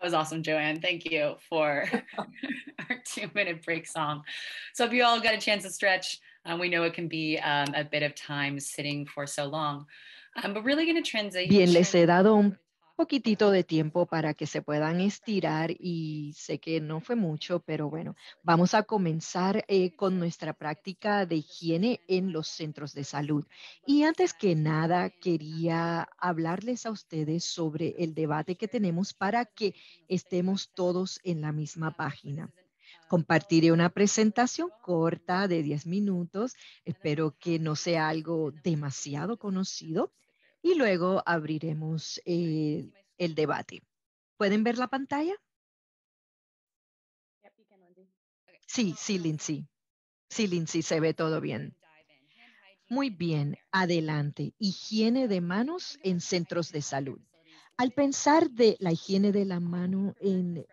That was awesome, Joanne. Thank you for our two minute break song. So, if you all got a chance to stretch, um, we know it can be um, a bit of time sitting for so long. Um, but really going to transition. Bien, les he dado un poquitito de tiempo para que se puedan estirar y sé que no fue mucho, pero bueno, vamos a comenzar eh, con nuestra práctica de higiene en los centros de salud. Y antes que nada, quería hablarles a ustedes sobre el debate que tenemos para que estemos todos en la misma página. Compartiré una presentación corta de 10 minutos. Espero que no sea algo demasiado conocido y luego abriremos eh, el debate. ¿Pueden ver la pantalla? Sí, sí, Lindsay. Sí, Lindsay, se ve todo bien. Muy bien, adelante. Higiene de manos en centros de salud. Al pensar de la higiene de la mano en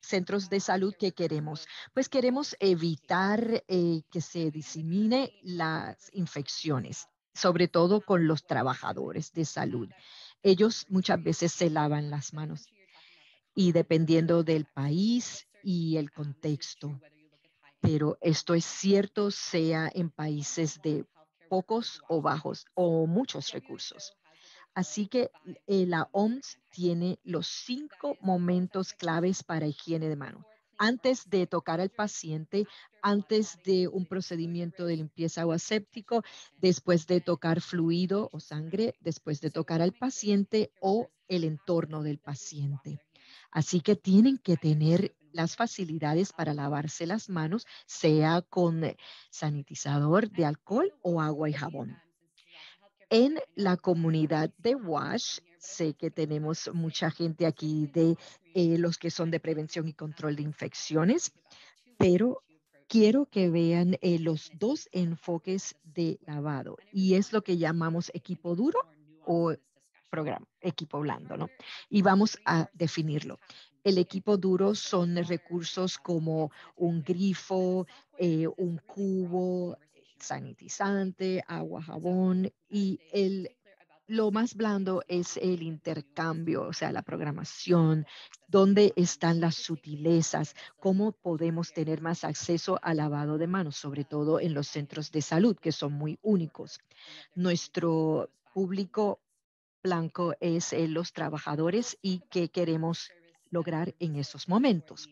centros de salud que queremos? Pues queremos evitar eh, que se disemine las infecciones sobre todo con los trabajadores de salud. Ellos muchas veces se lavan las manos y dependiendo del país y el contexto. Pero esto es cierto sea en países de pocos o bajos o muchos recursos. Así que eh, la OMS tiene los cinco momentos claves para higiene de mano antes de tocar al paciente, antes de un procedimiento de limpieza o aséptico, después de tocar fluido o sangre, después de tocar al paciente o el entorno del paciente. Así que tienen que tener las facilidades para lavarse las manos, sea con sanitizador de alcohol o agua y jabón. En la comunidad de WASH, Sé que tenemos mucha gente aquí de eh, los que son de prevención y control de infecciones, pero quiero que vean eh, los dos enfoques de lavado y es lo que llamamos equipo duro o programa, equipo blando, ¿no? Y vamos a definirlo. El este equipo duro son recursos como este un grifo, eh, un este cubo sanitizante, agua, jabón y el lo más blando es el intercambio, o sea, la programación, dónde están las sutilezas, cómo podemos tener más acceso al lavado de manos, sobre todo en los centros de salud, que son muy únicos. Nuestro público blanco es eh, los trabajadores y qué queremos lograr en esos momentos.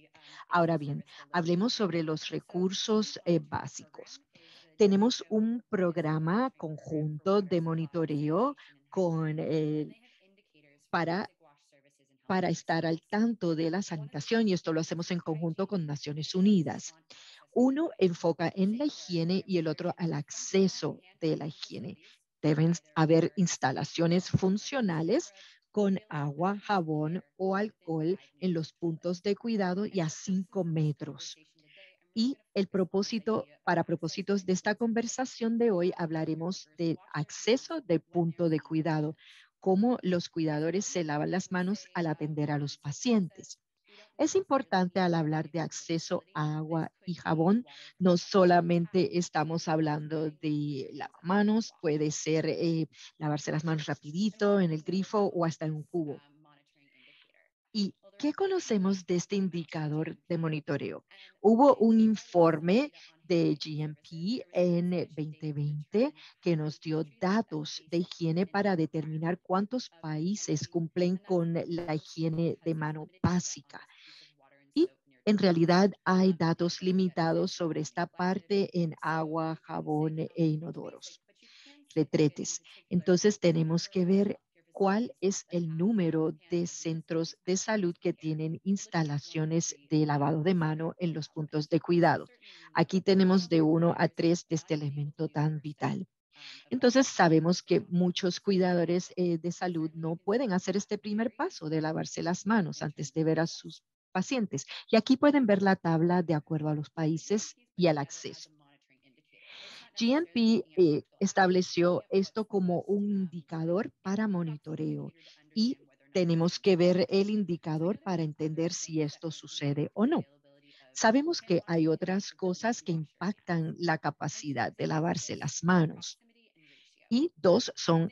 Ahora bien, hablemos sobre los recursos eh, básicos tenemos un programa conjunto de monitoreo con, eh, para, para estar al tanto de la sanitación y esto lo hacemos en conjunto con Naciones Unidas. Uno enfoca en la higiene y el otro al acceso de la higiene. Deben haber instalaciones funcionales con agua, jabón o alcohol en los puntos de cuidado y a cinco metros. Y el propósito, para propósitos de esta conversación de hoy, hablaremos del acceso del punto de cuidado, cómo los cuidadores se lavan las manos al atender a los pacientes. Es importante al hablar de acceso a agua y jabón, no solamente estamos hablando de lavar manos, puede ser eh, lavarse las manos rapidito en el grifo o hasta en un cubo ¿Qué conocemos de este indicador de monitoreo? Hubo un informe de GMP en 2020 eh, que nos dio datos de higiene para determinar cuántos países cumplen con la higiene de mano básica. Y en realidad hay datos limitados sobre esta parte en agua, jabón e inodoros, retretes. Entonces tenemos que ver cuál es el número de centros de salud que tienen instalaciones de lavado de mano en los puntos de cuidado. Aquí tenemos de uno a tres de este elemento tan vital. Entonces sabemos que muchos cuidadores eh, de salud no pueden hacer este primer paso de lavarse las manos antes de ver a sus pacientes. Y aquí pueden ver la tabla de acuerdo a los países y al acceso. GNP eh, estableció esto como un indicador para monitoreo y tenemos que ver el indicador para entender si esto sucede o no. Sabemos que hay otras cosas que impactan la capacidad de lavarse las manos y dos son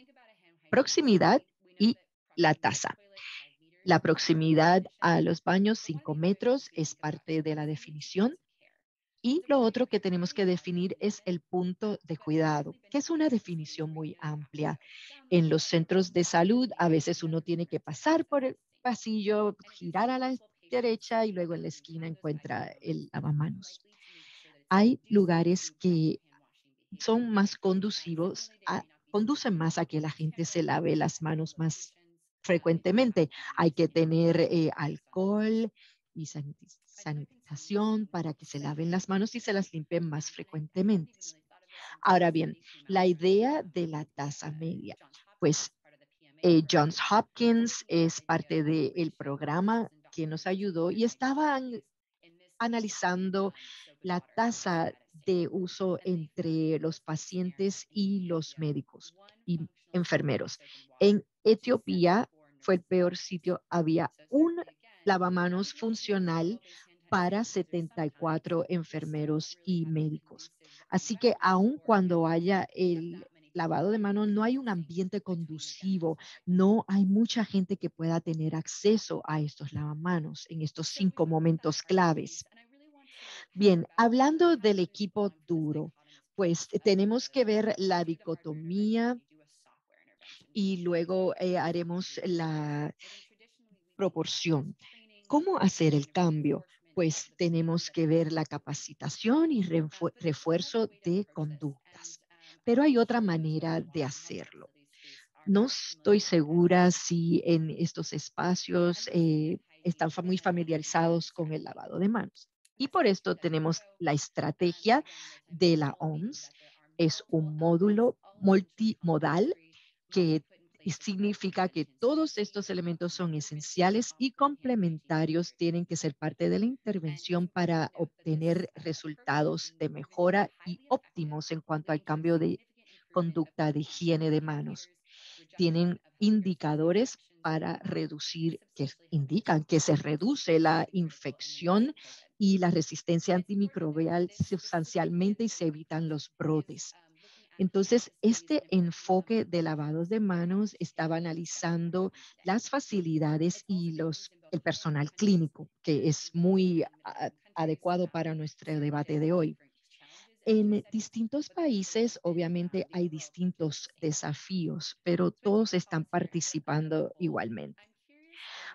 proximidad y la tasa. La proximidad a los baños 5 metros es parte de la definición y lo otro que tenemos que definir es el punto de cuidado, que es una definición muy amplia. En los centros de salud a veces uno tiene que pasar por el pasillo, girar a la derecha y luego en la esquina encuentra el lavamanos. Hay lugares que son más conducivos, ah, conducen más a que la gente se lave las manos más frecuentemente. Hay que tener eh, alcohol, y sanitización para que se laven las manos y se las limpien más frecuentemente. Ahora bien, la idea de la tasa media, pues Johns Hopkins es parte del programa que nos ayudó y estaban analizando la tasa de uso entre los pacientes y los médicos y enfermeros. En Etiopía fue el peor sitio. Había un lavamanos funcional para 74 enfermeros y médicos. Así que aun cuando haya el lavado de manos, no hay un ambiente conducivo, no hay mucha gente que pueda tener acceso a estos lavamanos en estos cinco momentos claves. Bien, hablando del equipo duro, pues tenemos que ver la dicotomía y luego eh, haremos la proporción. ¿Cómo hacer el cambio? Pues tenemos que ver la capacitación y refuerzo de conductas. Pero hay otra manera de hacerlo. No estoy segura si en estos espacios eh, están muy familiarizados con el lavado de manos. Y por esto tenemos la estrategia de la OMS. Es un módulo multimodal que significa que todos estos elementos son esenciales y complementarios, tienen que ser parte de la intervención para obtener resultados de mejora y óptimos en cuanto al cambio de conducta de higiene de manos. Tienen indicadores para reducir, que indican que se reduce la infección y la resistencia antimicrobial sustancialmente y se evitan los brotes. Entonces, este enfoque de lavados de manos estaba analizando las facilidades y los, el personal clínico, que es muy adecuado para nuestro debate de hoy. En distintos países, obviamente, hay distintos desafíos, pero todos están participando igualmente.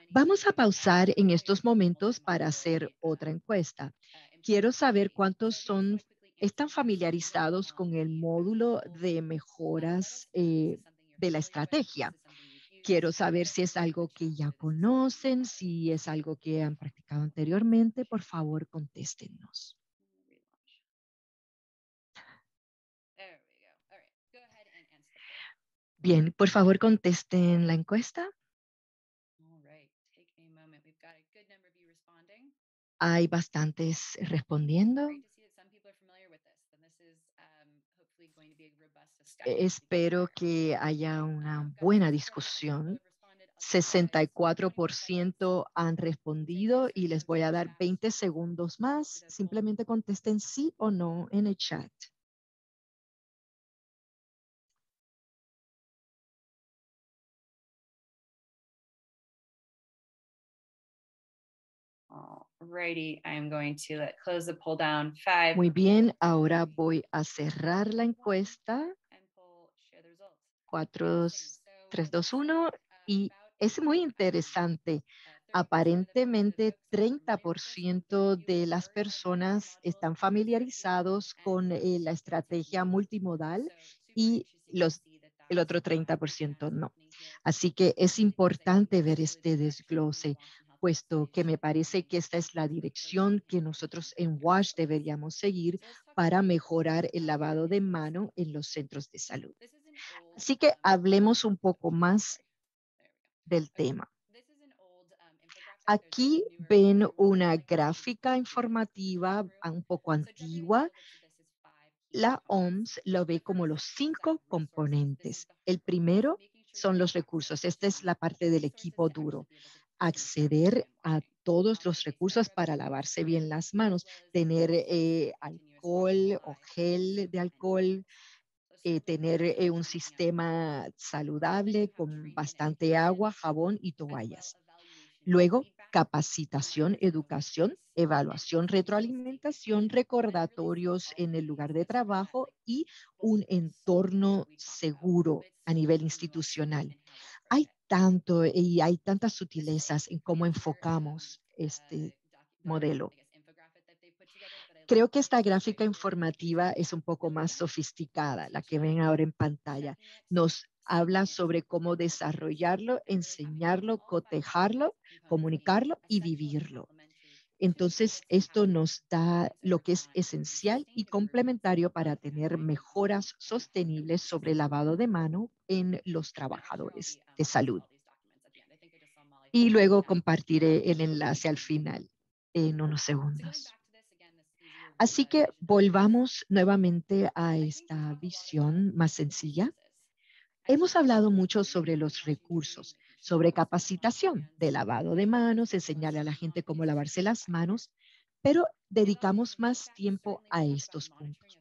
Vamos a pausar en estos momentos para hacer otra encuesta. Quiero saber cuántos son están familiarizados con el módulo de mejoras eh, de la estrategia. Quiero saber si es algo que ya conocen, si es algo que han practicado anteriormente. Por favor, contéstenos. Bien, por favor contesten la encuesta. Hay bastantes respondiendo. Eh, espero que haya una buena discusión. 64% han respondido y les voy a dar 20 segundos más. Simplemente contesten sí o no en el chat. Muy bien, ahora voy a cerrar la encuesta. 4321 y es muy interesante. Aparentemente, 30% de las personas están familiarizados con eh, la estrategia multimodal y el otro 30% no. Así que es importante ver este desglose, puesto que me parece que esta es la dirección que nosotros en WASH deberíamos seguir para mejorar el lavado de mano en los centros de salud. Así que hablemos un poco más del tema. Aquí ven una gráfica informativa un poco antigua. La OMS lo ve como los cinco componentes. El primero son los recursos. Esta es la parte del equipo duro. Acceder a todos los recursos para lavarse bien las manos, tener eh, alcohol o gel de alcohol, eh, tener eh, un sistema saludable con bastante agua, jabón y toallas. Luego, capacitación, educación, evaluación, retroalimentación, recordatorios en el lugar de trabajo y un entorno seguro a nivel institucional. Hay tanto y hay tantas sutilezas en cómo enfocamos este modelo. Creo que esta gráfica informativa es un poco más sofisticada, la que ven ahora en pantalla. Nos habla sobre cómo desarrollarlo, enseñarlo, cotejarlo, comunicarlo y vivirlo. Entonces, esto nos da lo que es esencial y complementario para tener mejoras sostenibles sobre el lavado de mano en los trabajadores de salud. Y luego compartiré el enlace al final en unos segundos. Así que volvamos nuevamente a esta visión más sencilla. Hemos hablado mucho sobre los recursos, sobre capacitación de lavado de manos, enseñarle a la gente cómo lavarse las manos, pero dedicamos más tiempo a estos puntos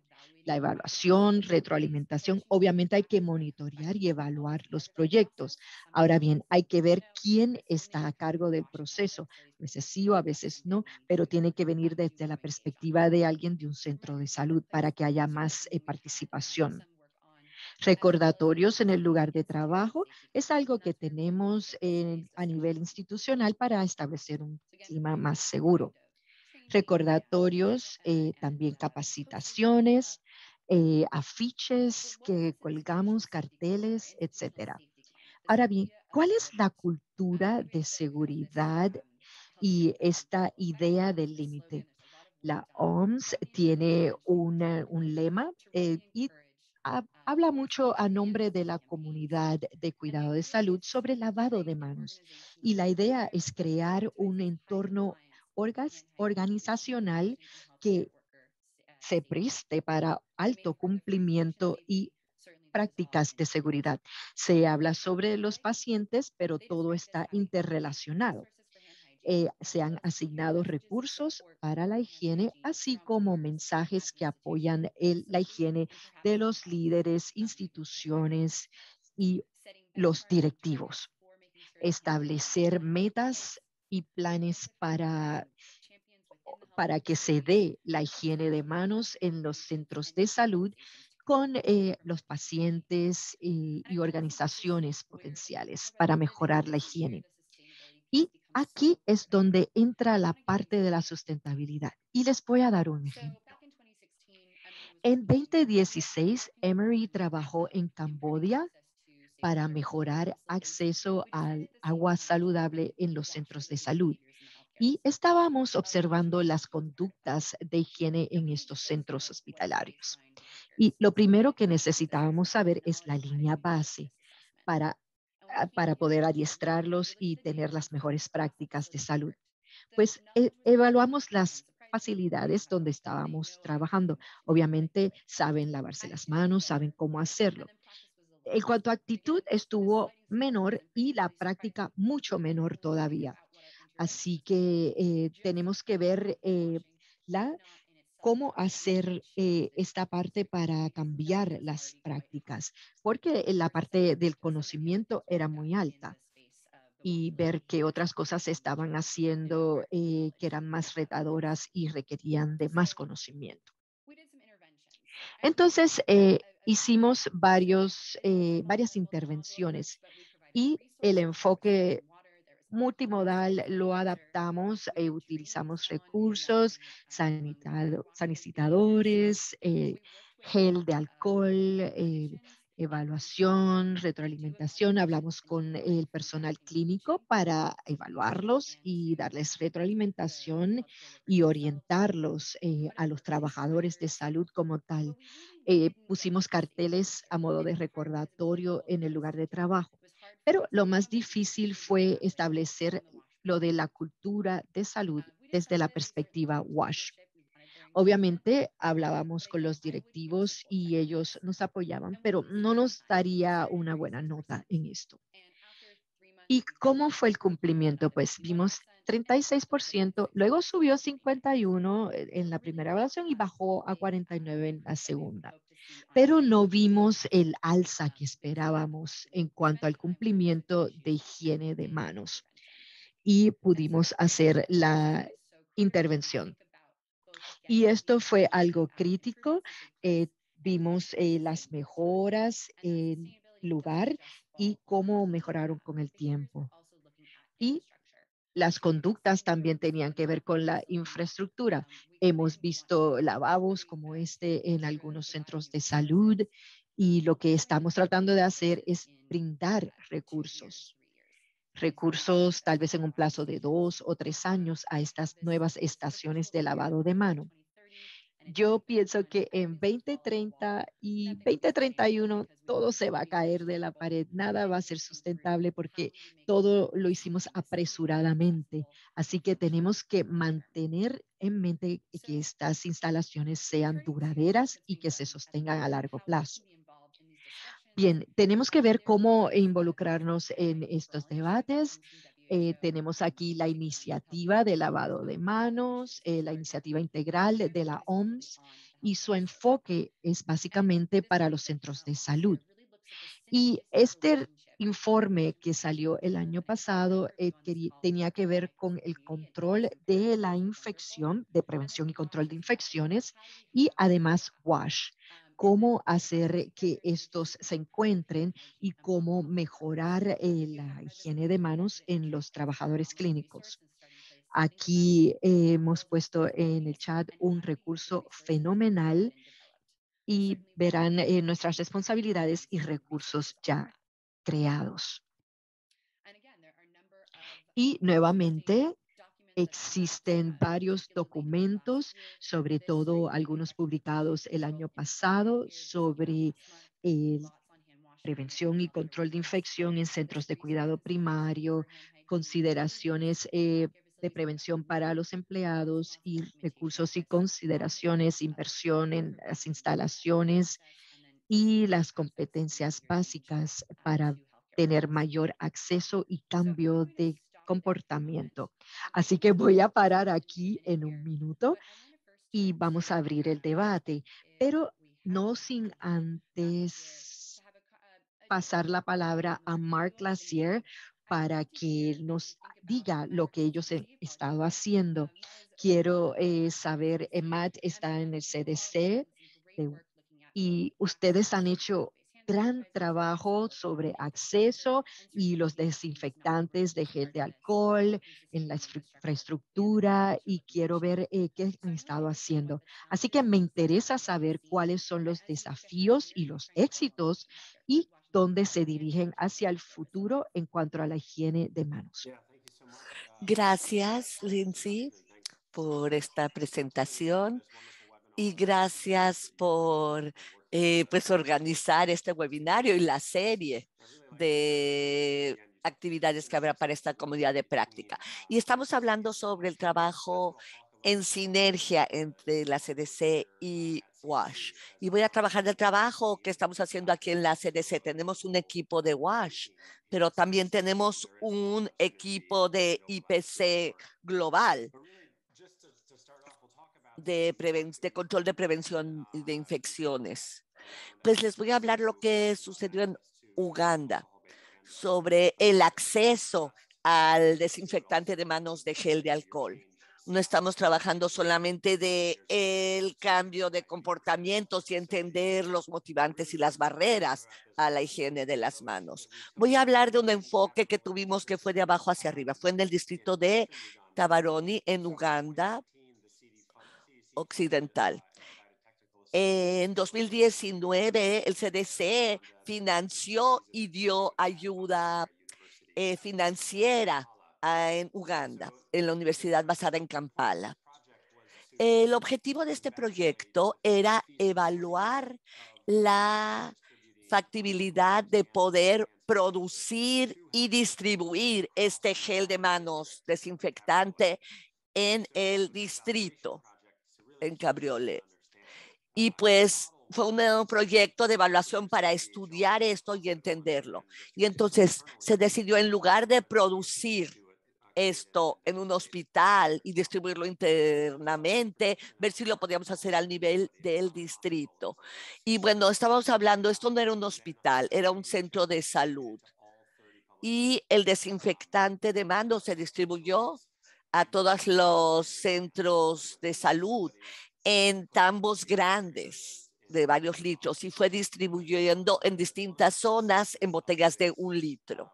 la evaluación, retroalimentación. Obviamente hay que monitorear y evaluar los proyectos. Ahora bien, hay que ver quién está a cargo del proceso. A veces sí o a veces no, pero tiene que venir desde la perspectiva de alguien de un centro de salud para que haya más eh, participación. Recordatorios en el lugar de trabajo es algo que tenemos eh, a nivel institucional para establecer un clima más seguro recordatorios, eh, también capacitaciones, eh, afiches que colgamos, carteles, etc. Ahora bien, ¿cuál es la cultura de seguridad y esta idea del límite? La OMS tiene un lema eh, y habla mucho a nombre de la comunidad de cuidado de salud sobre lavado de manos. Y la idea es crear un entorno organizacional que se preste para alto cumplimiento y prácticas de seguridad. Se habla sobre los pacientes, pero todo está interrelacionado. Eh, se han asignado recursos para la higiene, así como mensajes que apoyan la higiene de los líderes, instituciones y los directivos. Establecer metas y planes para para que se dé la higiene de manos en los centros de salud con eh, los pacientes y, organizaciones potenciales para mejorar la higiene. Y aquí es donde entra la parte de la sustentabilidad. Y les voy a dar un ejemplo. En 2016, Emory trabajó en Camboya para mejorar acceso al agua saludable en los centros de salud y estábamos observando las conductas de higiene en estos centros hospitalarios. Y lo primero que necesitábamos saber es la línea base para, ah, poder adiestrarlos y tener las mejores prácticas de salud. Pues eh, evaluamos las facilidades donde estábamos trabajando. Obviamente saben lavarse las manos, saben cómo hacerlo. En cuanto a actitud, estuvo menor y la práctica mucho menor todavía. Así que eh, tenemos que ver eh, la, cómo hacer eh, esta parte para cambiar las prácticas, porque la parte del conocimiento era muy alta ah, y ver que otras cosas se estaban haciendo que eran más retadoras y requerían de más conocimiento. Entonces, hicimos varios, varias intervenciones y el enfoque multimodal lo adaptamos eh, utilizamos recursos sanitarios, eh, gel de alcohol, eh, evaluación, retroalimentación. Hablamos con el personal clínico para evaluarlos y darles retroalimentación y orientarlos a los trabajadores de salud como tal. pusimos carteles a modo de recordatorio en el lugar de trabajo pero lo más difícil fue establecer lo de la cultura de salud desde la perspectiva WASH. Obviamente hablábamos con los directivos y ellos nos apoyaban, pero no nos daría una buena nota en esto. ¿Y cómo fue el cumplimiento? Pues vimos 36%, luego subió 51 en la primera evaluación y bajó a 49 en la segunda pero no vimos el alza que esperábamos en cuanto al cumplimiento de higiene de manos y pudimos hacer la intervención. Y esto fue algo crítico. Eh, vimos eh, las mejoras en lugar y cómo mejoraron con el tiempo. Y las conductas también tenían que ver con la infraestructura. Hemos visto lavabos como este en algunos centros de salud y lo que estamos tratando de hacer es brindar recursos recursos tal vez en un plazo de dos o tres años a estas nuevas estaciones de lavado de mano. Yo pienso que en 2030 y 2031 todo se va a caer de la pared, nada va a ser sustentable porque todo lo hicimos apresuradamente. Así que tenemos que mantener en mente que estas instalaciones sean duraderas y que se sostengan a largo plazo. Bien, tenemos que ver cómo involucrarnos en estos debates eh, tenemos aquí la iniciativa de lavado de manos, eh, la iniciativa integral de la OMS y su enfoque es básicamente para los centros de salud. Y este informe que salió el año pasado eh, tenía que ver con el control de la infección, de prevención y control de infecciones y además WASH cómo hacer que estos se encuentren y cómo mejorar eh, la higiene de manos en los trabajadores clínicos. Aquí eh, hemos puesto en el chat un recurso fenomenal y verán eh, nuestras responsabilidades y recursos ya creados. Y nuevamente Existen varios documentos, sobre todo algunos publicados el año pasado sobre eh, prevención y control de infección en centros de cuidado primario, consideraciones eh, de prevención para los empleados y recursos y consideraciones, inversión en las instalaciones y las competencias básicas para tener mayor acceso y cambio de comportamiento. Así que voy a parar aquí en un minuto y vamos a abrir el debate, pero no sin antes pasar la palabra a Mark Lassier para que nos diga lo que ellos han estado haciendo. Quiero eh, saber, eh, Matt está en el CDC y ustedes han hecho gran trabajo sobre acceso y los desinfectantes de gel de alcohol en la infraestructura y quiero ver eh, qué han estado haciendo. Así que me interesa saber cuáles son los desafíos y los éxitos y dónde se dirigen hacia el futuro en cuanto a la higiene de manos. Gracias, Lindsay, por esta presentación y gracias por eh, pues organizar este webinario y la serie de actividades que habrá para esta comunidad de práctica. Y estamos hablando sobre el trabajo en sinergia entre la CDC y WASH. Y voy a trabajar del trabajo que estamos haciendo aquí en la CDC. Tenemos un equipo de WASH, pero también tenemos un equipo de IPC global de, control de prevención de infecciones. Pues les voy a hablar lo que sucedió en Uganda sobre el acceso al desinfectante de manos de gel de alcohol. No estamos trabajando solamente de el cambio de comportamientos y entender los motivantes y las barreras a la higiene de las manos. Voy a hablar de un enfoque que tuvimos que fue de abajo hacia arriba. Fue en el distrito de Tabaroni, en Uganda, occidental. En 2019, el CDC financió y dio ayuda eh, financiera en Uganda, en la universidad basada en Kampala. El objetivo de este proyecto era evaluar la factibilidad de poder producir y distribuir este gel de manos desinfectante en el distrito en Cabriolet. Y pues fue un proyecto de evaluación para estudiar esto y entenderlo. Y entonces se decidió en lugar de producir esto en un hospital y distribuirlo internamente, ver si lo podíamos hacer al nivel del distrito. Y bueno, estábamos hablando, esto no era un hospital, era un centro de salud. Y el desinfectante de mando se distribuyó a todos los centros de salud en tambos grandes de varios litros y fue distribuyendo en distintas zonas en botellas de un litro.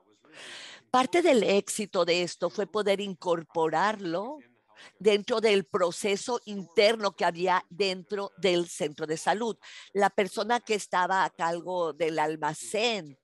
Parte del éxito de esto fue poder incorporarlo dentro del proceso interno que había dentro del centro de salud. La persona que estaba a cargo del almacén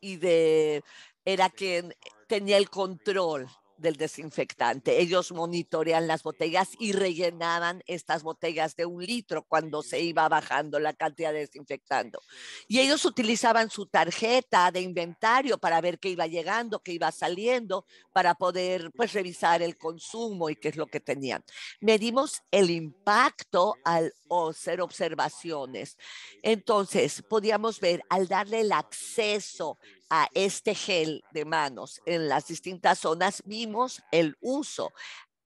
y de era quien tenía el control del desinfectante. Ellos monitorean las botellas y rellenaban estas botellas de un litro cuando se iba bajando la cantidad de desinfectando. Y ellos utilizaban su tarjeta de inventario para ver qué iba llegando, qué iba saliendo, para poder pues revisar el consumo y qué es lo que tenían. Medimos el impacto al hacer observaciones. Entonces, podíamos ver al darle el acceso a este gel de manos en las distintas zonas, vimos el uso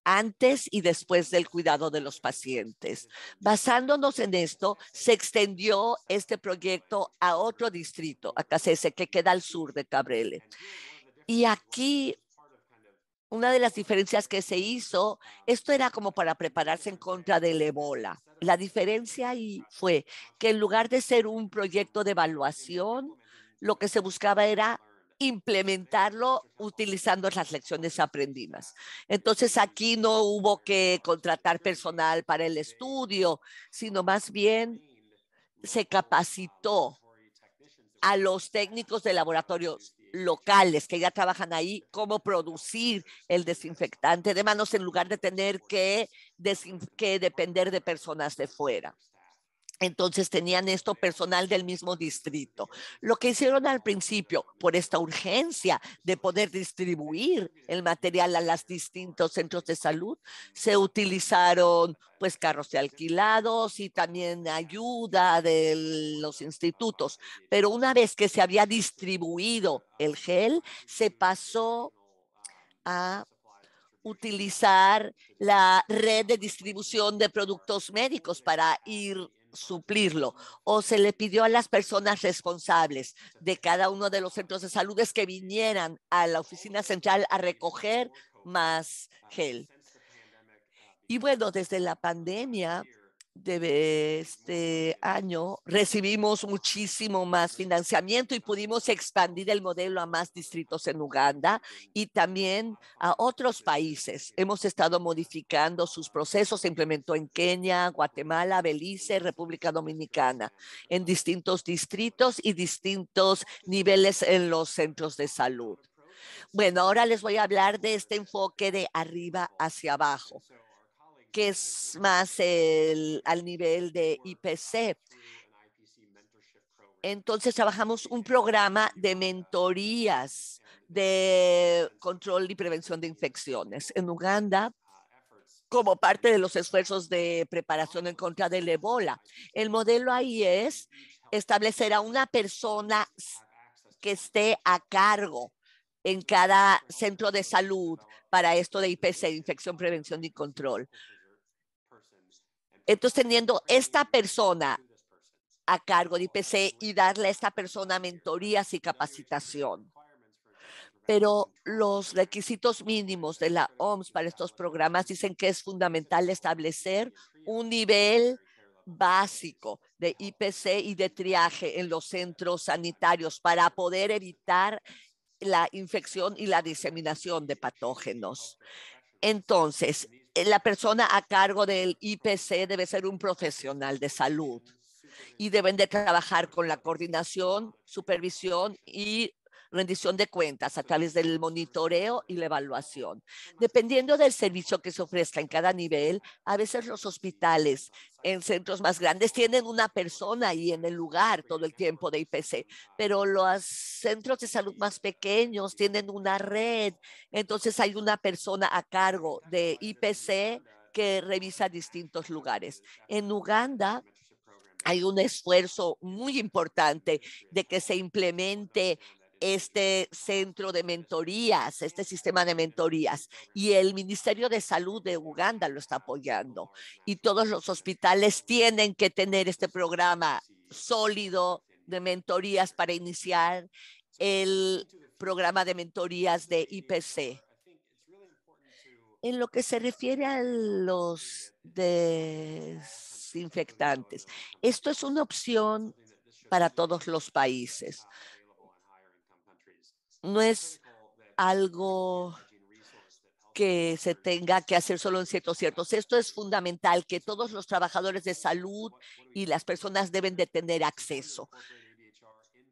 antes y después del cuidado de los pacientes. Basándonos en esto, se extendió este proyecto a otro distrito, a Casese, que queda al sur de Cabrele. Y aquí una de las diferencias que se hizo, esto era como para prepararse en contra del ebola. La diferencia ahí fue que en lugar de ser un proyecto de evaluación, lo que se buscaba era implementarlo utilizando las lecciones aprendidas. Entonces aquí no hubo que contratar personal para el estudio, sino más bien se capacitó a los técnicos de laboratorios locales que ya trabajan ahí, cómo producir el desinfectante de manos en lugar de tener que, que depender de personas de fuera. Entonces tenían esto personal del mismo distrito. Lo que hicieron al principio, por esta urgencia de poder distribuir el material a los distintos centros de salud, se utilizaron pues carros de alquilados y también ayuda de los institutos. Pero una vez que se había distribuido el gel, se pasó a utilizar la red de distribución de productos médicos para ir suplirlo o se le pidió a las personas responsables de cada uno de los centros de salud que vinieran a la oficina central a recoger más gel. Y bueno, desde la pandemia de este año recibimos muchísimo más financiamiento y pudimos expandir el modelo a más distritos en Uganda y también a otros países. Hemos estado modificando sus procesos, se implementó en Kenia, Guatemala, Belice, República Dominicana, en distintos distritos y distintos niveles en los centros de salud. Bueno, ahora les voy a hablar de este enfoque de arriba hacia abajo que es más al nivel de IPC. Entonces trabajamos un programa de mentorías de control y prevención de infecciones. En Uganda, como parte de los esfuerzos de preparación en contra del ebola. El modelo ahí es establecer a una persona que esté a cargo en cada centro de salud para esto de IPC, infección, prevención y control. Entonces, teniendo esta persona a cargo de IPC y darle a esta persona mentorías y capacitación. Pero los requisitos mínimos de la OMS para estos programas dicen que es fundamental establecer un nivel básico de IPC y de triaje en los centros sanitarios para poder evitar la infección y la diseminación de patógenos. Entonces, eh, la persona a cargo del IPC debe ser un profesional de salud y deben de trabajar con la coordinación, supervisión y rendición de cuentas a través del monitoreo y la evaluación. Dependiendo del servicio que se ofrezca en cada nivel, a veces los hospitales en centros más grandes tienen una persona ahí en el lugar todo el tiempo de IPC, pero los centros de salud más pequeños tienen una red, entonces hay una persona a cargo de IPC que revisa distintos lugares. En Uganda, hay un esfuerzo muy importante de que se implemente este centro de mentorías, este sistema de mentorías. Y el Ministerio de Salud de Uganda lo está apoyando. Y todos los hospitales tienen que tener este programa sólido de mentorías para iniciar el programa de mentorías de IPC. En lo que se refiere a los desinfectantes, esto es una opción para todos los países no es algo que se tenga que hacer solo en ciertos ciertos. Esto es fundamental, que todos los trabajadores de salud y las personas deben de tener acceso.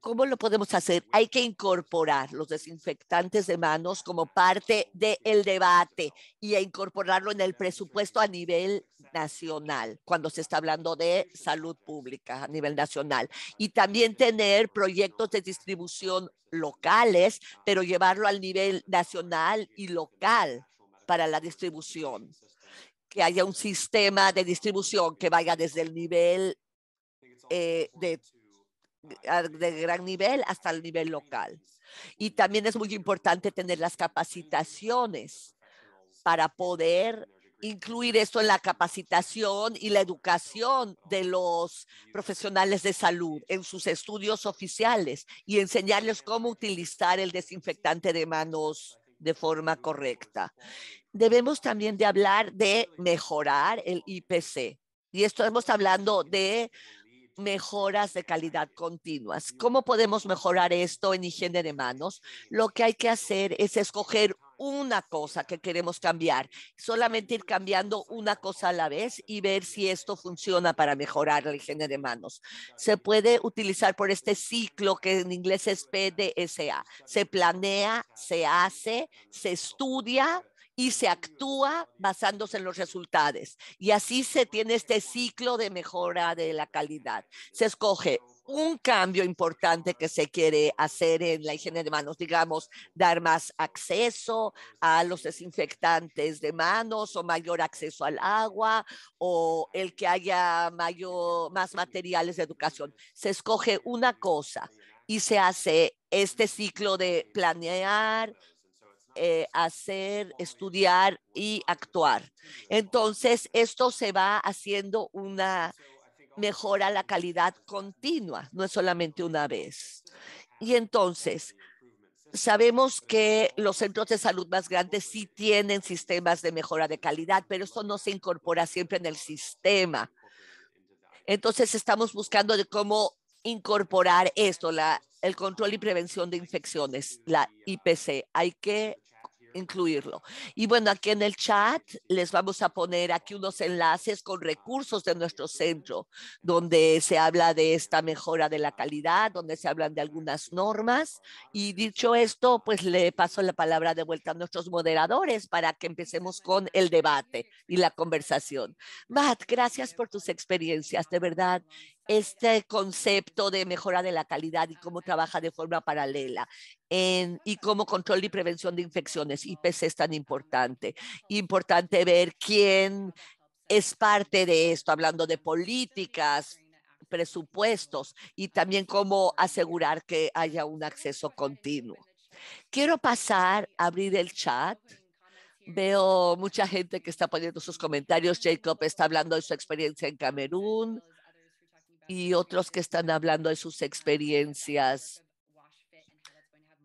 ¿Cómo lo podemos hacer? Hay que incorporar los desinfectantes de manos como parte del debate y incorporarlo en el presupuesto a nivel nacional cuando se está hablando de salud pública a nivel nacional. Y también tener proyectos de distribución locales, pero llevarlo al nivel nacional y local para la distribución. Que haya un sistema de distribución que vaya desde el nivel eh, de de gran nivel hasta el nivel local. Y también es muy importante tener las capacitaciones para poder incluir esto en la capacitación y la educación de los profesionales de salud en sus estudios oficiales y enseñarles cómo utilizar el desinfectante de manos de forma correcta. Debemos también de hablar de mejorar el IPC. Y estamos hablando de mejoras de calidad continuas. ¿Cómo podemos mejorar esto en higiene de manos? Lo que hay que hacer es escoger una cosa que queremos cambiar, solamente ir cambiando una cosa a la vez y ver si esto funciona para mejorar el higiene de manos. Se puede utilizar por este ciclo que en inglés es PDSA. Se planea, se hace, se estudia, y se actúa basándose en los resultados. Y así se tiene este ciclo de mejora de la calidad. Se escoge un cambio importante que se quiere hacer en la higiene de manos, digamos, dar más acceso a los desinfectantes de manos o mayor acceso al agua o el que haya mayor, más materiales de educación. Se escoge una cosa y se hace este ciclo de planear, eh, hacer, estudiar y actuar. Entonces, esto se va haciendo una mejora la calidad continua, no es solamente una vez. Y entonces, sabemos que los centros de salud más grandes sí tienen sistemas de mejora de calidad, pero esto no se incorpora siempre en el sistema. Entonces, estamos buscando de cómo incorporar esto, la, el control y prevención de infecciones, la IPC. Hay que incluirlo. Y bueno, aquí en el chat les vamos a poner aquí unos enlaces con recursos de nuestro centro, donde se habla de esta mejora de la calidad, donde se hablan de algunas normas. Y dicho esto, pues le paso la palabra de vuelta a nuestros moderadores para que empecemos con el debate y la conversación. Matt, gracias por tus experiencias, de verdad este concepto de mejora de la calidad y cómo trabaja de forma paralela y cómo control y prevención de infecciones, IPC es tan importante. Importante ver quién es parte de esto, hablando de políticas, presupuestos y también cómo asegurar que haya un acceso continuo. Quiero pasar a abrir el chat. Veo mucha gente que está poniendo sus comentarios. Jacob está hablando de su experiencia en Camerún y otros que están hablando de sus experiencias.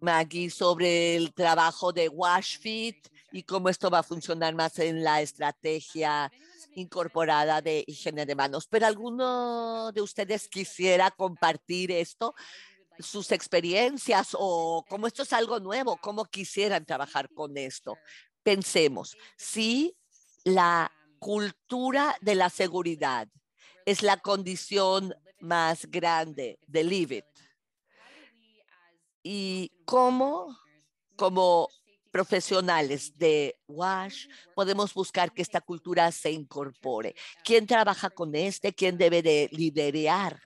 Maggie, sobre el trabajo de WashFit y cómo esto va a funcionar más en la estrategia incorporada de higiene de manos. Pero alguno de ustedes quisiera compartir esto, sus experiencias o cómo esto es algo nuevo, cómo quisieran trabajar con esto. Pensemos, si la cultura de la seguridad es la condición más grande de Leave It. Y cómo, como profesionales de WASH, podemos buscar que esta cultura se incorpore. ¿Quién trabaja con este? ¿Quién debe de liderar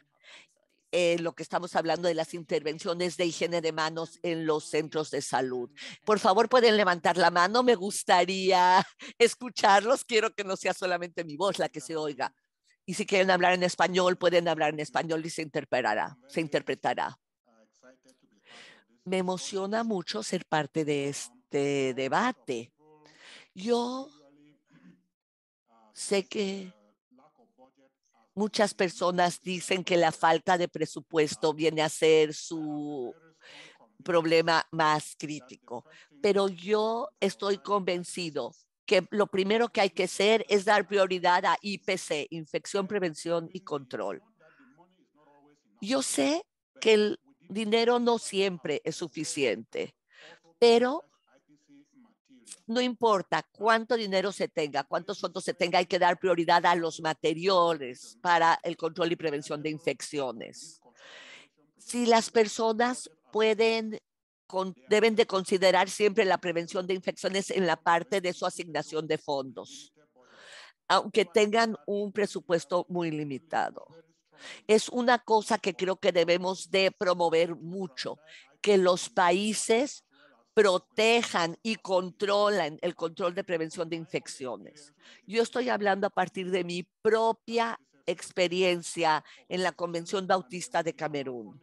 eh, lo que estamos hablando de las intervenciones de higiene de manos en los centros de salud. Por favor, pueden levantar la mano. Me gustaría escucharlos. Quiero que no sea solamente mi voz la que se oiga. Y si quieren hablar en español, pueden hablar en español y se interpretará. Se interpretará. Ah, Me emociona mucho ser parte de ah, este debate. Yo ah, sé que muchas personas dicen que la falta de presupuesto viene a ser su problema más crítico, pero yo estoy convencido que lo primero que hay que hacer es dar prioridad a IPC, infección, prevención y control. Yo sé que el dinero no siempre es suficiente, pero no importa cuánto dinero se tenga, cuántos fondos se tenga, hay que dar prioridad a los materiales para el control y prevención de infecciones. Si las personas pueden deben de considerar siempre la prevención de infecciones en la parte de su asignación de fondos, aunque tengan un presupuesto muy limitado. Es una cosa que creo que debemos de promover mucho, que los países protejan y controlen el control de prevención de infecciones. Yo estoy hablando a partir de mi propia experiencia en la Convención Bautista de Camerún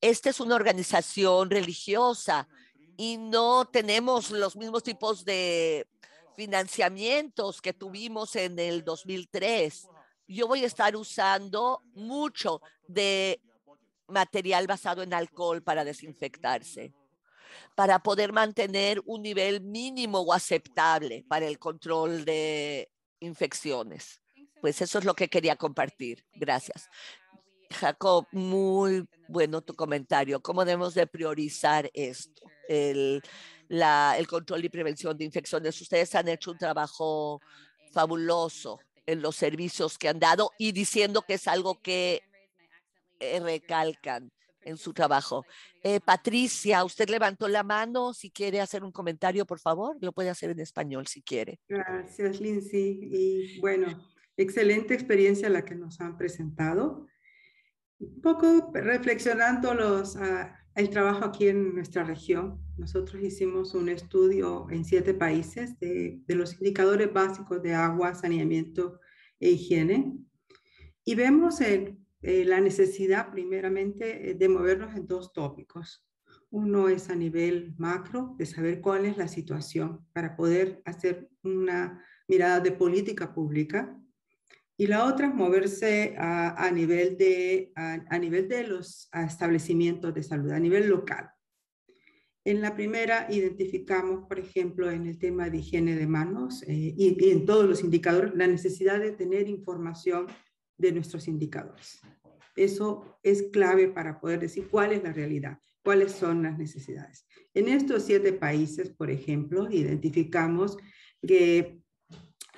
esta es una organización religiosa y no tenemos los mismos tipos de financiamientos que tuvimos en el 2003. Yo voy a estar usando mucho de material basado en alcohol para desinfectarse, para poder mantener un nivel mínimo o aceptable para el control de infecciones. Pues eso es lo que quería compartir. Gracias. Jacob, muy bueno tu comentario. ¿Cómo debemos de priorizar esto? El, la, el control y prevención de infecciones. Ustedes han hecho un trabajo fabuloso en los servicios que han dado y diciendo que es algo que eh, recalcan en su trabajo. Eh, Patricia, usted levantó la mano. Si quiere hacer un comentario, por favor, lo puede hacer en español si quiere. Gracias, Lindsay. Y bueno, excelente experiencia la que nos han presentado un poco reflexionando los, el trabajo aquí en nuestra región, nosotros hicimos un estudio en siete países de, los indicadores básicos de agua, saneamiento e higiene. Y vemos eh, la necesidad primeramente eh, de movernos en dos tópicos. Uno es a nivel macro, de saber cuál es la situación para poder hacer una mirada de política pública y la otra es moverse a, nivel, de, a, nivel de los establecimientos de salud, a nivel local. En la primera identificamos, por ejemplo, en el tema de higiene de manos eh, y, en todos los indicadores, la necesidad de tener información de nuestros indicadores. Eso es clave para poder decir cuál es la realidad, cuáles son las necesidades. En estos siete países, por ejemplo, identificamos que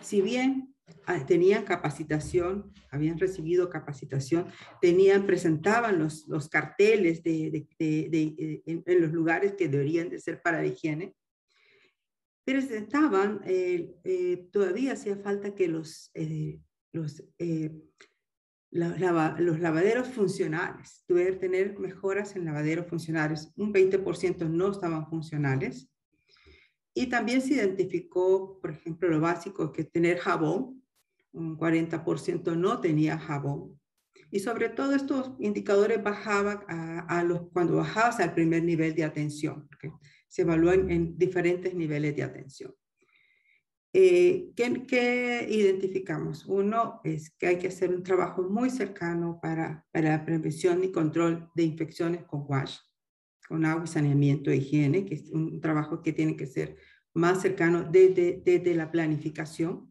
si bien Ah, tenían capacitación, habían recibido capacitación, tenían, presentaban los, los carteles eh, en, los lugares que deberían de ser para la higiene, presentaban, eh, eh, todavía hacía falta que los, eh, los, eh, los lavaderos funcionales, tuvieran tener mejoras en lavaderos funcionales, un 20% no estaban funcionales. Y también se identificó, por ejemplo, lo básico que tener jabón, un 40% no tenía jabón. Y sobre todo estos indicadores bajaban a, los, cuando bajabas al primer nivel de atención. ¿okay? Se evalúan en diferentes niveles de atención. Eh, ¿qué, identificamos? Uno es que hay que hacer un trabajo muy cercano para, la prevención y control de infecciones con WASH, con agua, y saneamiento e higiene, que es un trabajo que tiene que ser más cercano desde, desde la planificación.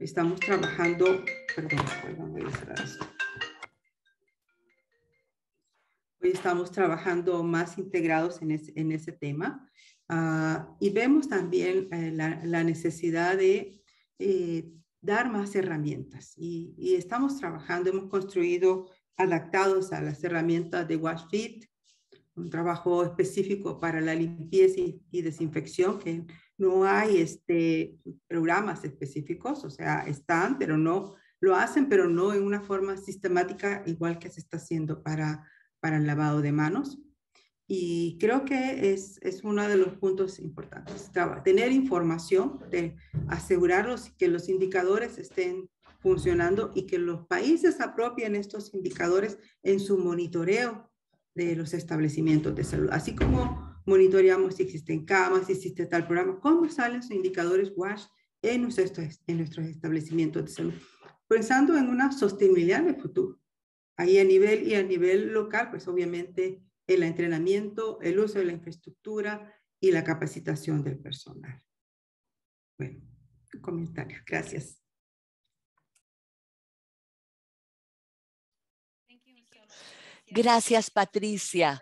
Estamos trabajando, Hoy estamos trabajando más integrados en, en ese tema ah, y vemos también eh, la, necesidad de eh, dar más herramientas y, estamos trabajando, hemos construido adaptados a las herramientas de WashFit, un trabajo específico para la limpieza y, y desinfección que no hay este, programas específicos, o sea, están, pero no, lo hacen, pero no en una forma sistemática igual que se está haciendo para, para el lavado de manos. Y creo que es, es uno de los puntos importantes, tener información, de asegurarlos que los indicadores estén funcionando y que los países apropien estos indicadores en su monitoreo de los establecimientos de salud, así como monitoreamos si existen camas, si existe tal programa, cómo salen los indicadores WASH en nuestros, en nuestros establecimientos de salud. Pensando en una sostenibilidad de futuro, ahí a nivel y a nivel local, pues obviamente el entrenamiento, el uso de la infraestructura y la capacitación del personal. Bueno, comentarios. Gracias. Gracias, Patricia.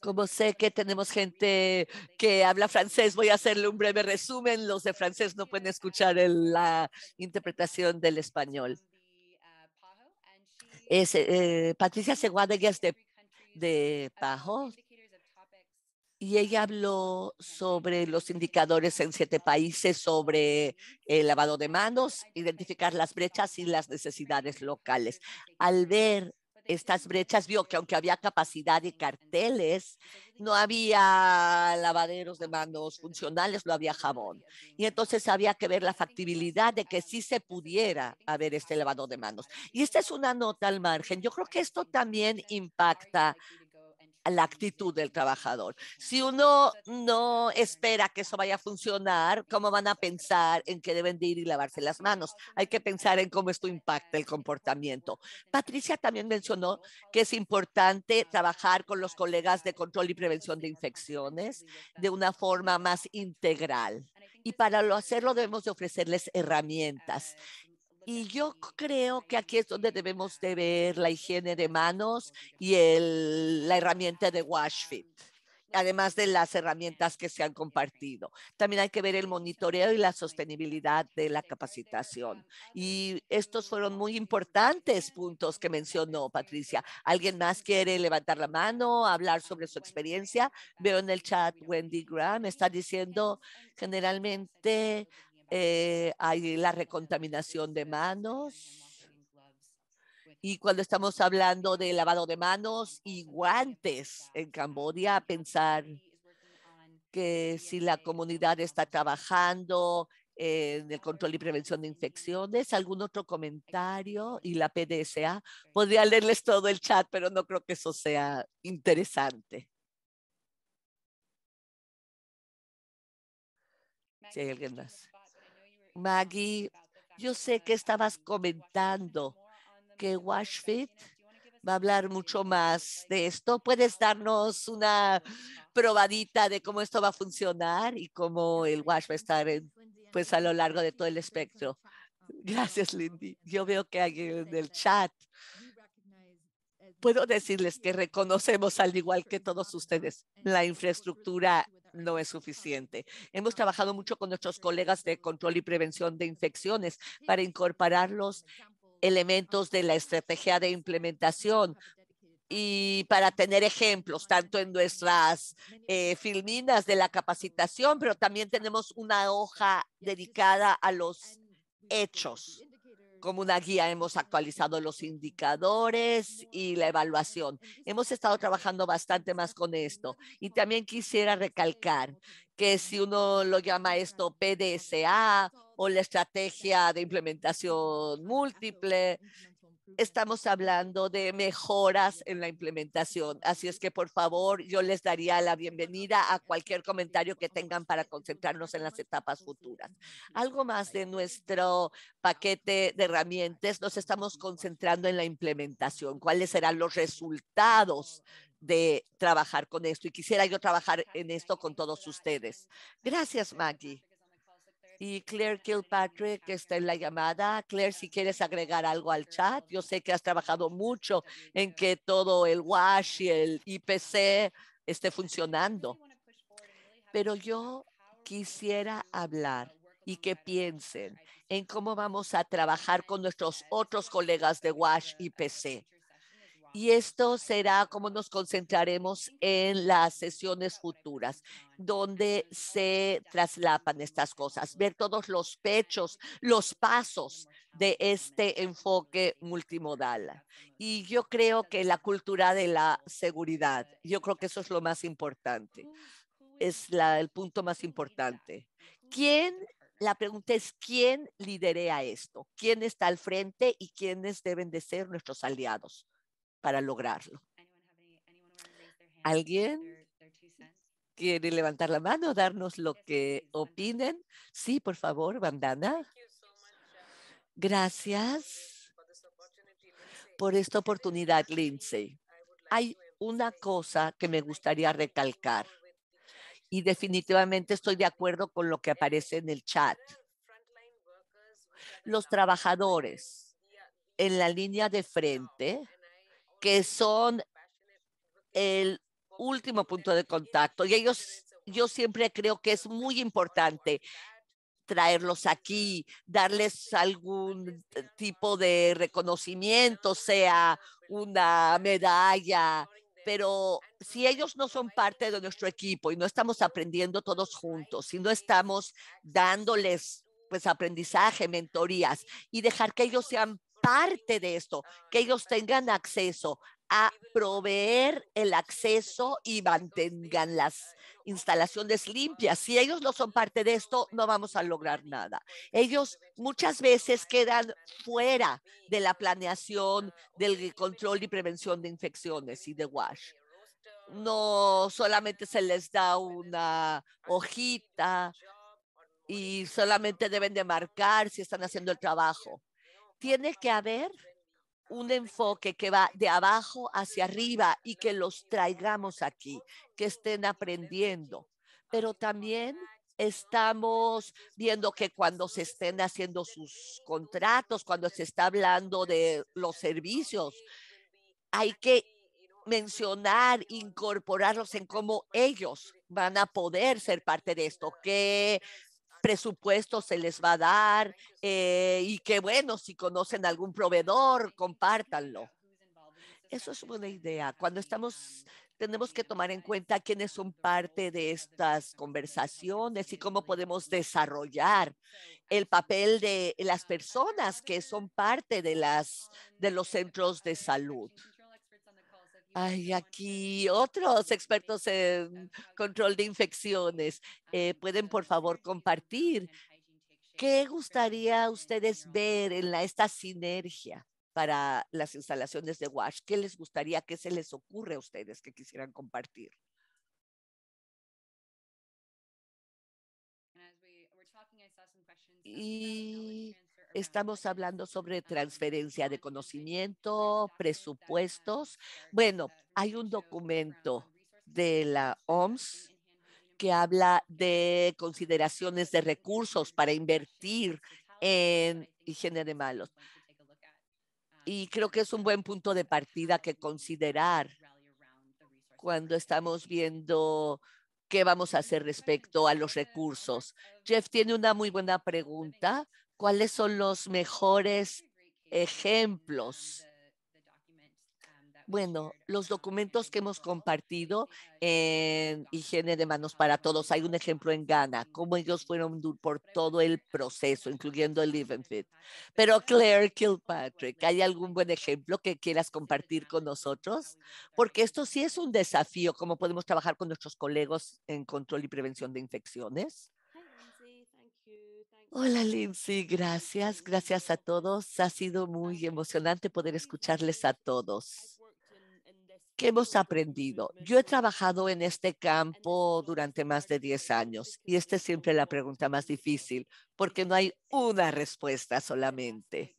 Como sé que tenemos gente que habla francés, voy a hacerle un breve resumen. Los de francés no pueden escuchar la interpretación del español. Es, eh, Patricia Seguadegui es de, de Pajo y ella habló sobre los indicadores en siete países, sobre el lavado de manos, identificar las brechas y las necesidades locales. Al ver estas brechas vio que aunque había capacidad de carteles, no había lavaderos de manos funcionales, no había jabón. Y entonces había que ver la factibilidad de que sí se pudiera haber este lavado de manos. Y esta es una nota al margen. Yo creo que esto también impacta la actitud del trabajador. Si uno no espera que eso vaya a funcionar, ¿cómo van a pensar en que deben de ir y lavarse las manos? Hay que pensar en cómo esto impacta el comportamiento. Patricia también mencionó que es importante trabajar con los colegas de control y prevención de infecciones de una forma más integral. Y para hacerlo debemos de ofrecerles herramientas y yo creo que aquí es donde debemos de ver la higiene de manos y la herramienta de WashFit además de las herramientas que se han compartido. También hay que ver el monitoreo y la sostenibilidad de la capacitación. Y estos fueron muy importantes puntos que mencionó Patricia. ¿Alguien más quiere levantar la mano, hablar sobre su experiencia? Veo en el chat Wendy Graham está diciendo generalmente eh, hay la recontaminación de manos. Y cuando estamos hablando de lavado de manos y guantes en Camboya, pensar que si la comunidad está trabajando en el control y prevención de infecciones, algún otro comentario y la PDSA. Podría leerles todo el chat, pero no creo que eso sea interesante. Si hay alguien más. Maggie, yo sé que estabas comentando que WashFit va a hablar mucho más de esto. ¿Puedes darnos una probadita de cómo esto va a funcionar y cómo el WASH va a estar pues, a lo largo de todo el espectro? Gracias, Lindy. Yo veo que hay en el chat. Puedo decirles que reconocemos, al igual que todos ustedes, la infraestructura no es suficiente. Hemos trabajado mucho con nuestros colegas de control y prevención de infecciones para incorporar los elementos de la estrategia de implementación y para tener ejemplos, tanto en nuestras eh, filminas de la capacitación, pero también tenemos una hoja dedicada a los hechos como una guía hemos actualizado los indicadores y la evaluación. Hemos estado trabajando bastante más con esto. Y también quisiera recalcar que si uno lo llama esto PDSA o la estrategia de implementación múltiple estamos hablando de mejoras en la implementación. Así es que, por favor, yo les daría la bienvenida a cualquier comentario que tengan para concentrarnos en las etapas futuras. Algo más de nuestro paquete de herramientas, nos estamos concentrando en la implementación. ¿Cuáles serán los resultados de trabajar con esto? Y quisiera yo trabajar en esto con todos ustedes. Gracias, Maggie y Claire Kilpatrick está en la llamada. Claire, si quieres agregar algo al chat, yo sé que has trabajado mucho en que todo el WASH y el IPC esté funcionando, pero yo quisiera hablar y que piensen en cómo vamos a trabajar con nuestros otros colegas de WASH y IPC y esto será como nos concentraremos en las sesiones futuras, donde se traslapan estas cosas, ver todos los pechos, los pasos de este enfoque multimodal. Y yo creo que la cultura de la seguridad, yo creo que eso es lo más importante, es el punto más importante. ¿Quién la pregunta es quién liderea esto, quién está al frente y quiénes deben de ser nuestros aliados para lograrlo. ¿Alguien quiere levantar la mano, darnos lo que opinen? Sí, por favor, Bandana. Gracias por esta oportunidad, Lindsay. Hay una cosa que me gustaría recalcar y definitivamente estoy de acuerdo con lo que aparece en el chat. Los trabajadores en la línea de frente que son el último punto de contacto. Y ellos, yo siempre creo que es muy importante traerlos aquí, darles algún tipo de reconocimiento, sea una medalla, pero si ellos no son parte de nuestro equipo y no estamos aprendiendo todos juntos, si no estamos dándoles pues aprendizaje, mentorías y dejar que ellos sean parte de esto, que ellos tengan acceso a proveer el acceso y mantengan las instalaciones limpias. Si ellos no son parte de esto, no vamos a lograr nada. Ellos muchas veces quedan fuera de la planeación del control y prevención de infecciones y de WASH. No solamente se les da una hojita y solamente deben de marcar si están haciendo el trabajo tiene que haber un enfoque que va de abajo hacia arriba y que los traigamos aquí, que estén aprendiendo. Pero también estamos viendo que cuando se estén haciendo sus contratos, cuando se está hablando de los servicios, hay que mencionar, incorporarlos en cómo ellos van a poder ser parte de esto, presupuesto se les va a dar eh, y que bueno, si conocen algún proveedor, compártanlo. Eso es una idea. Cuando estamos, tenemos que tomar en cuenta quiénes son parte de estas conversaciones y cómo podemos desarrollar el papel de las personas que son parte de, las, de los centros de salud. Hay aquí otros expertos en control de infecciones. Eh, ¿Pueden, por favor, compartir qué gustaría ustedes ver en esta sinergia para las instalaciones de WASH? ¿Qué les gustaría, qué se les ocurre a ustedes que quisieran compartir? Y Estamos hablando sobre transferencia de conocimiento, presupuestos. Bueno, hay un documento de la OMS que habla de consideraciones de recursos para invertir en higiene de malos. Y creo que es un buen punto de partida que considerar cuando estamos viendo qué vamos a hacer respecto a los recursos. Jeff tiene una muy buena pregunta cuáles son los mejores ejemplos. Bueno, los documentos que hemos compartido en higiene de manos para todos. Hay un ejemplo en Ghana, cómo ellos fueron por todo el proceso, incluyendo el Live Fit. Pero Claire Kilpatrick, ¿hay algún buen ejemplo que quieras compartir con nosotros? Porque esto sí es un desafío, cómo podemos trabajar con nuestros colegas en control y prevención de infecciones. Hola Lindsay, gracias, gracias a todos. Ha sido muy emocionante poder escucharles a todos. ¿Qué hemos aprendido? Yo he trabajado en este campo durante más de 10 años y esta es siempre la pregunta más difícil porque no hay una respuesta solamente,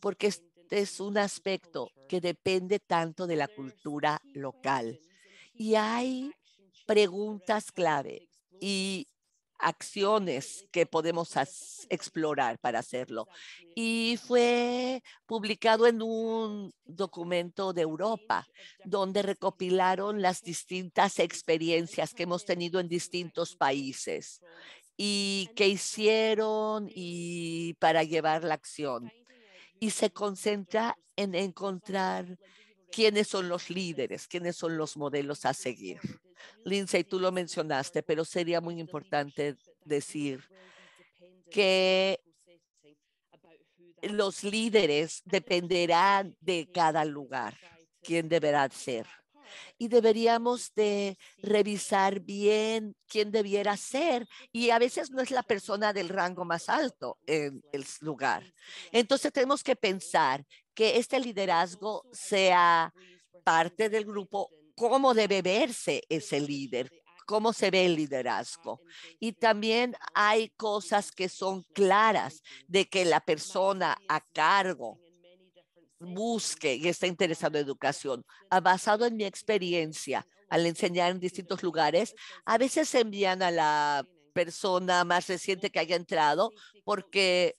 porque este es un aspecto que depende tanto de la cultura local y hay preguntas clave y acciones que podemos explorar para hacerlo. Y fue publicado en un documento de Europa, donde recopilaron las distintas experiencias que hemos tenido en distintos países y que hicieron y para llevar la acción. Y se concentra en encontrar quiénes son los líderes, quiénes son los modelos a seguir. Lindsay, tú lo mencionaste, pero sería muy importante decir que los líderes dependerán de cada lugar, quién deberá ser. Y deberíamos de revisar bien quién debiera ser. Y a veces no es la persona del rango más alto en el lugar. Entonces tenemos que pensar que este liderazgo sea parte del grupo cómo debe verse ese líder, cómo se ve el liderazgo. Y también hay cosas que son claras de que la persona a cargo busque y está interesado en educación. Ah, basado en mi experiencia al enseñar en distintos lugares, a veces envían a la persona más reciente que haya entrado porque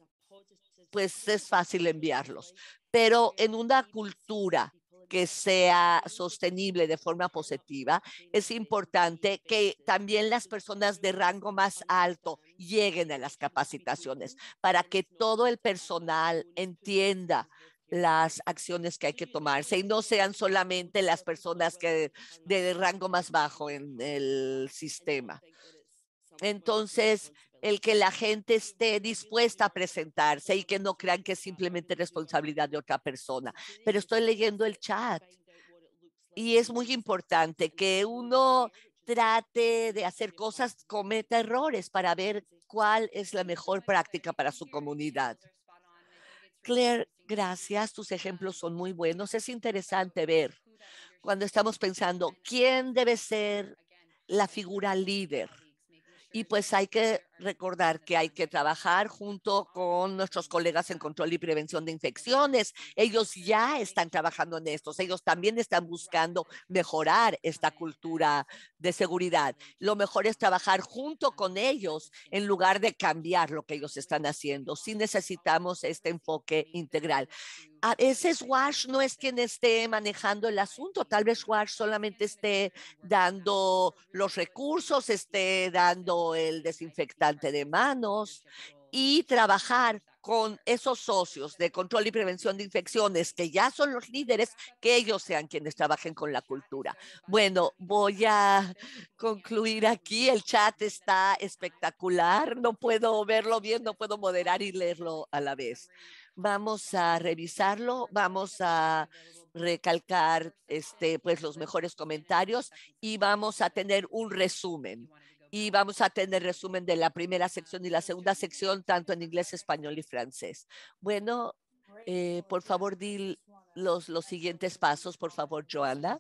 pues es fácil enviarlos. Pero en una cultura que sea sostenible de forma positiva, es importante que también las personas de rango más alto lleguen a las capacitaciones para que todo el personal entienda las acciones que hay que tomarse y no sean solamente las personas que de, de rango más bajo en el sistema. Entonces, el que la gente esté dispuesta a presentarse y que no crean que es simplemente responsabilidad de otra persona. Pero estoy leyendo el chat y es muy importante que uno trate de hacer cosas, cometa errores para ver cuál es la mejor práctica para su comunidad. Claire, gracias. Tus ejemplos son muy buenos. Es interesante ver cuando estamos pensando quién debe ser la figura líder. Y pues hay que recordar que hay que trabajar junto con nuestros colegas en control y prevención de infecciones. Ellos ya están trabajando en esto, ellos también están buscando mejorar esta cultura de seguridad. Lo mejor es trabajar junto con ellos en lugar de cambiar lo que ellos están haciendo. Sí necesitamos este enfoque integral. A veces Wash no es quien esté manejando el asunto, tal vez Wash solamente esté dando los recursos, esté dando el desinfectante de manos y trabajar con esos socios de control y prevención de infecciones que ya son los líderes, que ellos sean quienes trabajen con la cultura. Bueno, voy a concluir aquí. El chat está espectacular. No puedo verlo bien, no puedo moderar y leerlo a la vez. Vamos a revisarlo, vamos a recalcar este, pues, los mejores comentarios y vamos a tener un resumen y vamos a tener resumen de la primera sección y la segunda sección, tanto en inglés, español y francés. Bueno, eh, por favor, di los, los siguientes pasos, por favor, Joana.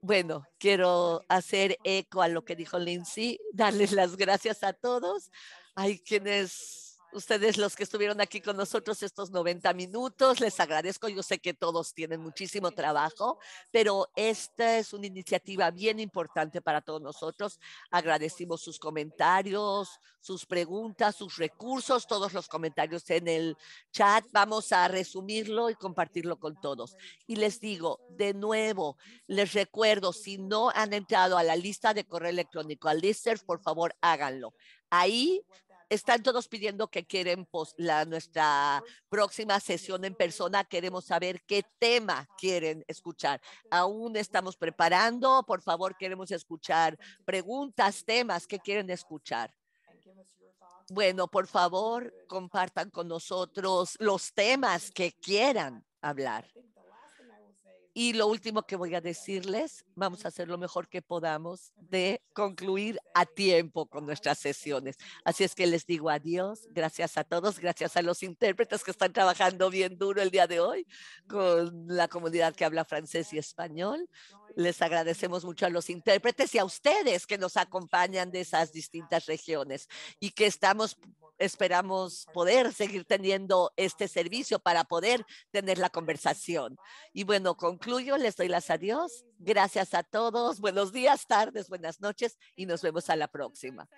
Bueno, quiero hacer eco a lo que dijo Lindsay, darles las gracias a todos. Hay quienes ustedes los que estuvieron aquí con nosotros estos 90 minutos. Les agradezco. Yo sé que todos tienen muchísimo trabajo, pero esta es una iniciativa bien importante para todos nosotros. Agradecimos sus comentarios, sus preguntas, sus recursos, todos los comentarios en el chat. Vamos a resumirlo y compartirlo con todos. Y les digo, de nuevo, les recuerdo, si no han entrado a la lista de correo electrónico, al por favor, háganlo. Ahí están todos pidiendo que quieren pues, la, nuestra próxima sesión en persona. Queremos saber qué tema quieren escuchar. Aún estamos preparando. Por favor, queremos escuchar preguntas, temas que quieren escuchar. Bueno, por favor, compartan con nosotros los temas que quieran hablar. Y lo último que voy a decirles, vamos a hacer lo mejor que podamos de concluir a tiempo con nuestras sesiones. Así es que les digo adiós, gracias a todos, gracias a los intérpretes que están trabajando bien duro el día de hoy con la comunidad que habla francés y español. Les agradecemos mucho a los intérpretes y a ustedes que nos acompañan de esas distintas regiones y que estamos esperamos poder seguir teniendo este servicio para poder tener la conversación. Y bueno, concluyo, les doy las adiós. Gracias a todos. Buenos días, tardes, buenas noches y nos vemos a la próxima.